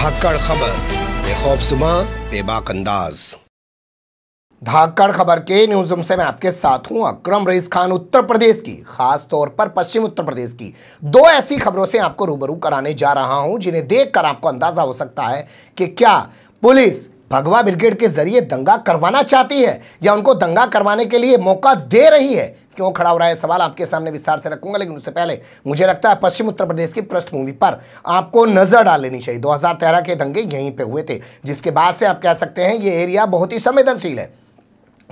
धाकड़ खबर बेखौबसुमा बेबाक अंदाज धाकड़ खबर के न्यूज रूम से मैं आपके साथ हूं अक्रम रईस खान उत्तर प्रदेश की खास तौर पर पश्चिम उत्तर प्रदेश की दो ऐसी खबरों से आपको रूबरू कराने जा रहा हूं जिन्हें देखकर आपको अंदाजा हो सकता है कि क्या पुलिस भगवा ब्रिगेड के जरिए दंगा करवाना चाहती है या उनको दंगा करवाने के लिए मौका दे रही है क्यों खड़ा हो रहा है सवाल आपके सामने विस्तार से रखूंगा लेकिन उससे पहले मुझे लगता है पश्चिम उत्तर प्रदेश की पृष्ठभूमि पर आपको नजर डाल लेनी चाहिए 2013 के दंगे यहीं पे हुए थे जिसके बाद से आप कह सकते हैं ये एरिया बहुत ही संवेदनशील है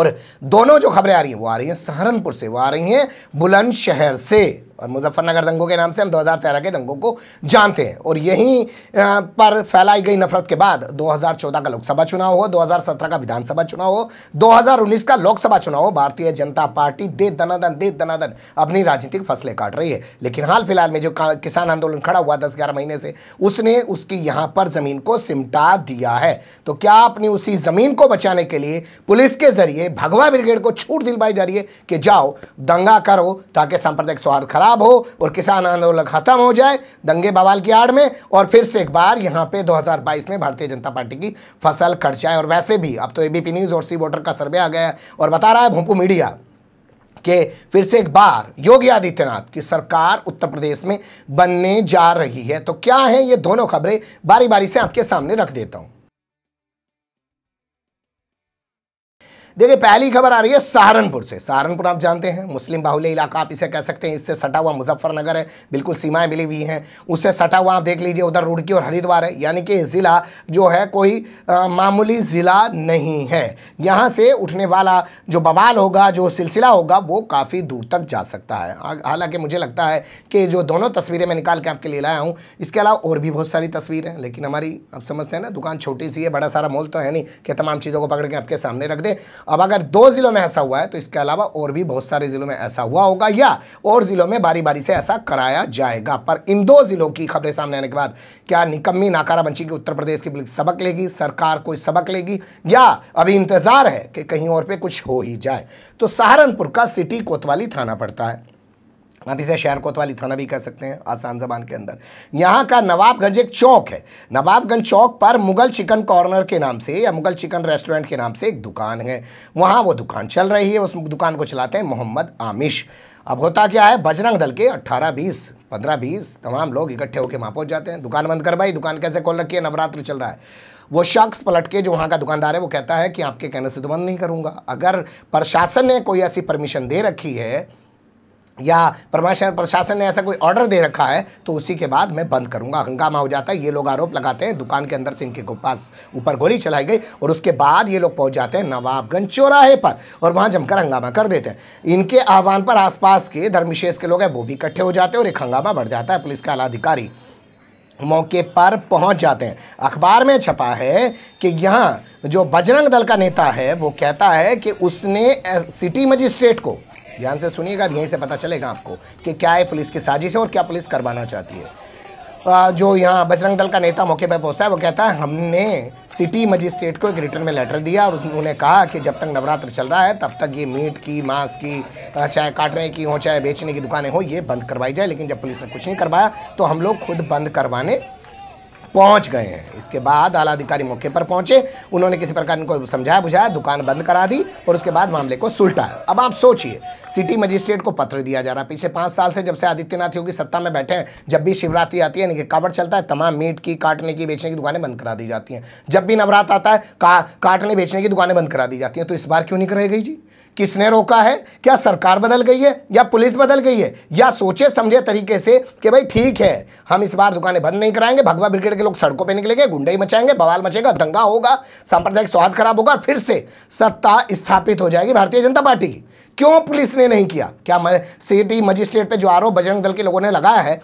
और दोनों जो खबरें आ रही हैं वो आ रही हैं सहारनपुर से वो आ रही हैं बुलंदशहर से और मुजफ्फरनगर दंगों के नाम से हम 2013 के दंगों को जानते हैं और यहीं पर फैलाई गई नफरत के बाद 2014 का लोकसभा चुनाव हो 2017 का विधानसभा चुनाव हो 2019 का लोकसभा चुनाव हो भारतीय जनता पार्टी दे दनादन दे दनादन अपनी राजनीतिक फसलें काट रही है लेकिन हाल फिलहाल में जो किसान आंदोलन खड़ा हुआ दस ग्यारह महीने से उसने उसकी यहाँ पर ज़मीन को सिमटा दिया है तो क्या अपनी उसी ज़मीन को बचाने के लिए पुलिस के जरिए भगवा ब्रिगेड को छूट दिलवाई जा रही है कि जाओ दंगा करो ताकि सांप्रदायिक सौहार्द खराब खराब हो और किसान आंदोलन खत्म हो जाए दंगे बवाल की आड़ में और फिर से एक बार यहाँ पे 2022 में भारतीय जनता पार्टी की फसल कट जाए और वैसे भी अब तो एबीपी न्यूज़ और सी वोटर का सर्वे आ गया है और बता रहा है भोपू मीडिया के फिर से एक बार योगी आदित्यनाथ की सरकार उत्तर प्रदेश में बनने जा रही है तो क्या है ये दोनों खबरें बारी बारी से आपके सामने रख देता हूँ देखिए पहली खबर आ रही है सहारनपुर से सहारनपुर आप जानते हैं मुस्लिम बाहुल्य इलाका आप इसे कह सकते हैं इससे सटा हुआ मुजफ्फरनगर है बिल्कुल सीमाएं मिली हुई हैं उससे सटा हुआ आप देख लीजिए उधर रुड़की और हरिद्वार है यानी कि ज़िला जो है कोई आ, मामूली ज़िला नहीं है यहाँ से उठने वाला जो बवाल होगा जो सिलसिला होगा वो काफ़ी दूर तक जा सकता है हालांकि मुझे लगता है कि जो दोनों तस्वीरें मैं निकाल के आपके लिए लाया हूँ इसके अलावा और भी बहुत सारी तस्वीरें हैं लेकिन हमारी आप समझते हैं ना दुकान छोटी सी है बड़ा सारा मॉल तो है नहीं कि तमाम चीज़ों को पकड़ के आपके सामने रख दें अब अगर दो ज़िलों में ऐसा हुआ है तो इसके अलावा और भी बहुत सारे ज़िलों में ऐसा हुआ होगा या और ज़िलों में बारी बारी से ऐसा कराया जाएगा पर इन दो ज़िलों की खबरें सामने आने के बाद क्या निकम्मी नाकारा बंशी की उत्तर प्रदेश की पुलिस सबक लेगी सरकार कोई सबक लेगी या अभी इंतज़ार है कि कहीं और पर कुछ हो ही जाए तो सहारनपुर का सिटी कोतवाली थाना पड़ता है आप इसे शहर कोतवाली थाना भी कह सकते हैं आसान जबान के अंदर यहाँ का नवाबगंज एक चौक है नवाबगंज चौक पर मुगल चिकन कॉर्नर के नाम से या मुगल चिकन रेस्टोरेंट के नाम से एक दुकान है वहाँ वो दुकान चल रही है उस दुकान को चलाते हैं मोहम्मद आमिश अब होता क्या है बजरंग दल के 18 बीस 15 बीस तमाम लोग इकट्ठे होकर वहाँ पहुँच जाते हैं दुकान बंद कर भाई दुकान कैसे खोल रखी है नवरात्र चल रहा है वो शख्स पलट के जो वहाँ का दुकानदार है वो कहता है कि आपके कहने से तो बंद नहीं करूँगा अगर प्रशासन ने कोई ऐसी परमिशन दे रखी है या प्रमाशन प्रशासन ने ऐसा कोई ऑर्डर दे रखा है तो उसी के बाद मैं बंद करूंगा हंगामा हो जाता है ये लोग आरोप लगाते हैं दुकान के अंदर से इनके पास ऊपर गोली चलाई गई और उसके बाद ये लोग पहुंच जाते हैं नवाबगंज चौराहे पर और वहाँ जमकर हंगामा कर देते हैं इनके आह्वान पर आसपास के धर्मिशेष के लोग हैं वो भी इकट्ठे हो जाते हैं और एक हंगामा बढ़ जाता है पुलिस का आलाधिकारी मौके पर पहुंच जाते हैं अखबार में छपा है कि यहाँ जो बजरंग दल का नेता है वो कहता है कि उसने सिटी मजिस्ट्रेट को ध्यान से सुनिएगा अब यहीं से पता चलेगा आपको कि क्या है पुलिस की साजिश है और क्या पुलिस करवाना चाहती है जो यहाँ बजरंग दल का नेता मौके पर पहुंचता है वो कहता है हमने सिटी मजिस्ट्रेट को एक रिटर्न में लेटर दिया और उन्होंने कहा कि जब तक नवरात्र चल रहा है तब तक ये मीट की मांस की चाहे काटने की हो चाहे बेचने की दुकानें हो ये बंद करवाई जाए लेकिन जब पुलिस ने कुछ नहीं करवाया तो हम लोग खुद बंद करवाने पहुंच गए हैं इसके बाद आला अधिकारी मौके पर पहुंचे उन्होंने किसी प्रकार इनको समझाया बुझाया दुकान बंद करा दी और उसके बाद मामले को सुलटाया अब आप सोचिए सिटी मजिस्ट्रेट को पत्र दिया जा रहा है पिछले पाँच साल से जब से आदित्यनाथ योगी सत्ता में बैठे हैं जब भी शिवरात्रि आती है यानी कि कावड़ चलता है तमाम मीट की काटने की बेचने की दुकानें बंद करा दी जाती हैं जब भी नवरात्र आता है का, काटने बेचने की दुकानें बंद करा दी जाती हैं तो इस बार क्यों नहीं कराई गई जी किसने रोका है क्या सरकार बदल गई है या पुलिस बदल गई है या सोचे समझे तरीके से कि भाई ठीक है हम इस बार दुकानें बंद नहीं कराएंगे भगवा ब्रिगेड के लोग सड़कों पर निकलेंगे गुंडई मचाएंगे बवाल मचेगा दंगा होगा सांप्रदायिक स्वाद खराब होगा फिर से सत्ता स्थापित हो जाएगी भारतीय जनता पार्टी की क्यों पुलिस ने नहीं किया क्या सिटी मजिस्ट्रेट पर जो आरोप बजरंग दल के लोगों ने लगाया है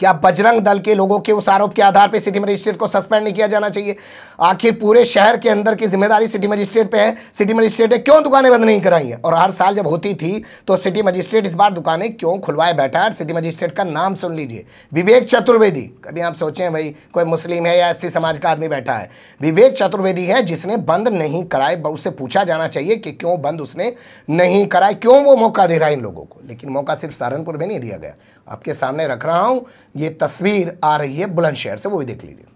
क्या बजरंग दल के लोगों के उस आरोप के आधार पर सिटी मजिस्ट्रेट को सस्पेंड नहीं किया जाना चाहिए आखिर पूरे शहर के अंदर की जिम्मेदारी सिटी मजिस्ट्रेट पे है सिटी मजिस्ट्रेट ने क्यों दुकानें बंद नहीं कराई हैं और हर साल जब होती थी तो सिटी मजिस्ट्रेट इस बार दुकानें क्यों खुलवाए बैठा है सिटी मजिस्ट्रेट का नाम सुन लीजिए विवेक चतुर्वेदी कभी आप सोचें भाई कोई मुस्लिम है या ऐसी समाज का आदमी बैठा है विवेक चतुर्वेदी है जिसने बंद नहीं कराए उससे पूछा जाना चाहिए कि क्यों बंद उसने नहीं कराए क्यों वो मौका दे रहा है इन लोगों को लेकिन मौका सिर्फ सहारनपुर में नहीं दिया गया आपके सामने रख रहा हूँ ये तस्वीर आ रही है बुलंदशहर से वो भी देख लीजिए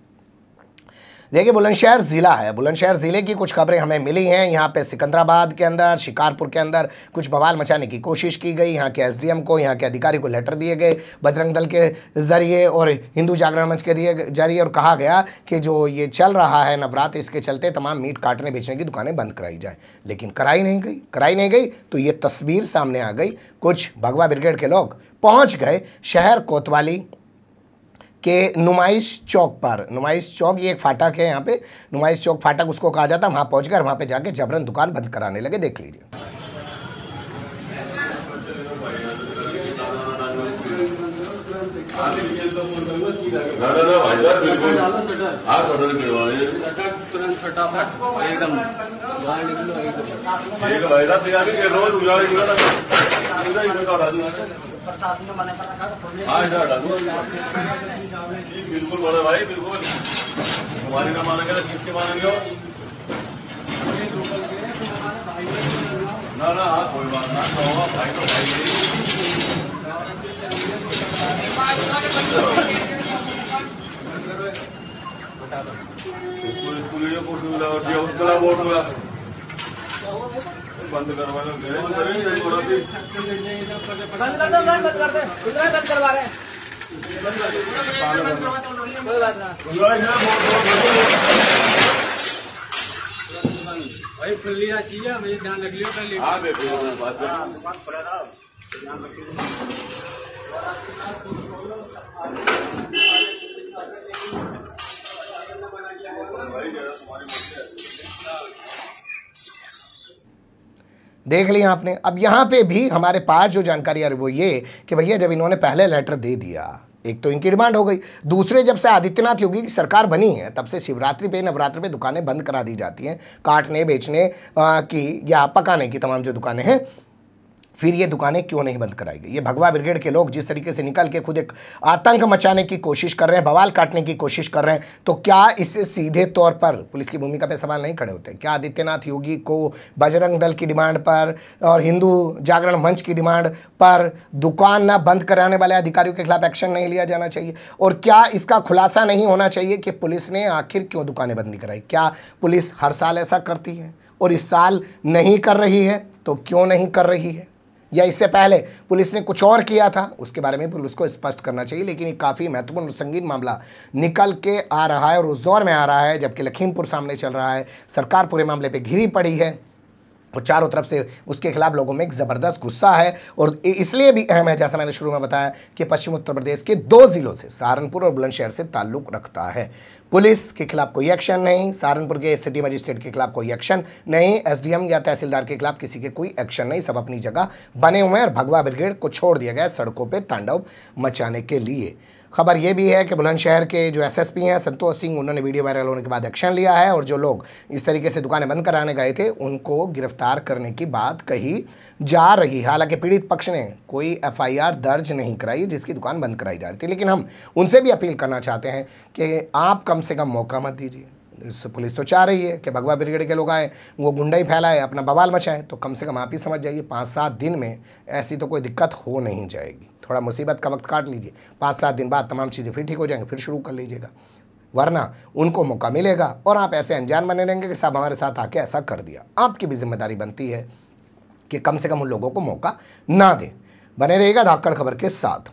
देखिए बुलंदशहर ज़िला है बुलंदशहर ज़िले की कुछ खबरें हमें मिली हैं यहाँ पे सिकंदराबाद के अंदर शिकारपुर के अंदर कुछ बवाल मचाने की कोशिश की गई यहाँ के एसडीएम को यहाँ के अधिकारी को लेटर दिए गए बजरंग दल के जरिए और हिंदू जागरण मंच के जरिए और कहा गया कि जो ये चल रहा है नवरात्र इसके चलते तमाम मीट काटने बेचने की दुकानें बंद कराई जाएँ लेकिन कराई नहीं गई कराई नहीं गई तो ये तस्वीर सामने आ गई कुछ भगवा ब्रिगेड के लोग पहुँच गए शहर कोतवाली के नुमाइश चौक पर नुमाइश चौक ये एक फाटक है यहाँ पे नुमाइश चौक फाटक उसको कहा जाता है वहाँ पहुँच कर वहाँ पर जाके जबरन दुकान बंद कराने लगे देख लीजिए ना ना ना भाई साहब बिल्कुल हाँ सटर मिलवाने एकदम एक भाई साहब तैयारी कर रहा हूँ उजाड़े उजाड़ा बिल्कुल बोले भाई बिल्कुल हमारे ना मानेंगे किसके मानेंगे ना ना हाँ कोई बात ना कहो भाई तो भाई पुलिस पुलिस को बोर्ड हुआ बंद करवा तो बंद करवा रहे भाई खुल लेना चाहिए मुझे ध्यान रख लियो पहले हाँ, हाँ भाई तुम्हारी मर्जी है देख लिया आपने अब यहाँ पे भी हमारे पास जो जानकारी आ रही वो ये कि भैया जब इन्होंने पहले लेटर दे दिया एक तो इनकी डिमांड हो गई दूसरे जब से आदित्यनाथ योगी की सरकार बनी है तब से शिवरात्रि पे नवरात्रि पे दुकानें बंद करा दी जाती हैं काटने बेचने आ, की या पकाने की तमाम जो दुकानें हैं फिर ये दुकानें क्यों नहीं बंद कराई गई ये भगवा ब्रिगेड के लोग जिस तरीके से निकल के खुद एक आतंक मचाने की कोशिश कर रहे हैं बवाल काटने की कोशिश कर रहे हैं तो क्या इससे सीधे तौर पर पुलिस की भूमिका पर सवाल नहीं खड़े होते क्या आदित्यनाथ योगी को बजरंग दल की डिमांड पर और हिंदू जागरण मंच की डिमांड पर दुकान न बंद कराने वाले अधिकारियों के खिलाफ एक्शन नहीं लिया जाना चाहिए और क्या इसका खुलासा नहीं होना चाहिए कि पुलिस ने आखिर क्यों दुकानें बंद नहीं कराई क्या पुलिस हर साल ऐसा करती है और इस साल नहीं कर रही है तो क्यों नहीं कर रही है या इससे पहले पुलिस ने कुछ और किया था उसके बारे में पुलिस को स्पष्ट करना चाहिए लेकिन ये काफ़ी महत्वपूर्ण संगीन मामला निकल के आ रहा है और उस दौर में आ रहा है जबकि लखीमपुर सामने चल रहा है सरकार पूरे मामले पर घिरी पड़ी है और चारों तरफ से उसके खिलाफ लोगों में एक ज़बरदस्त गुस्सा है और इसलिए भी अहम है जैसा मैंने शुरू में बताया कि पश्चिम उत्तर प्रदेश के दो ज़िलों से सहारनपुर और बुलंदशहर से ताल्लुक़ रखता है पुलिस के खिलाफ कोई एक्शन नहीं सहारनपुर के सिटी मजिस्ट्रेट के खिलाफ कोई एक्शन नहीं एसडीएम या तहसीलदार के खिलाफ किसी के कोई एक्शन नहीं सब अपनी जगह बने हुए हैं और भगवा ब्रिगेड को छोड़ दिया गया सड़कों पर तांडव मचाने के लिए खबर यह भी है कि बुलंदशहर के जो एसएसपी हैं संतोष सिंह उन्होंने वीडियो वायरल होने के बाद एक्शन लिया है और जो लोग इस तरीके से दुकानें बंद कराने गए थे उनको गिरफ्तार करने की बात कही जा रही है हालांकि पीड़ित पक्ष ने कोई एफआईआर दर्ज नहीं कराई जिसकी दुकान बंद कराई जा रही थी लेकिन हम उनसे भी अपील करना चाहते हैं कि आप कम से कम मौका मत दीजिए पुलिस तो चाह रही है कि भगवा ब्रिगेड के लोग आए वो गुंडाई फैलाए अपना बवाल मचाए तो कम से कम आप ही समझ जाइए पाँच सात दिन में ऐसी तो कोई दिक्कत हो नहीं जाएगी थोड़ा मुसीबत का वक्त काट लीजिए पाँच सात दिन बाद तमाम चीज़ें फिर ठीक हो जाएंगी फिर शुरू कर लीजिएगा वरना उनको मौका मिलेगा और आप ऐसे अनजान बने रहेंगे कि साहब हमारे साथ आके ऐसा कर दिया आपकी भी जिम्मेदारी बनती है कि कम से कम उन लोगों को मौका ना दें बने रहेगा धाकड़ खबर के साथ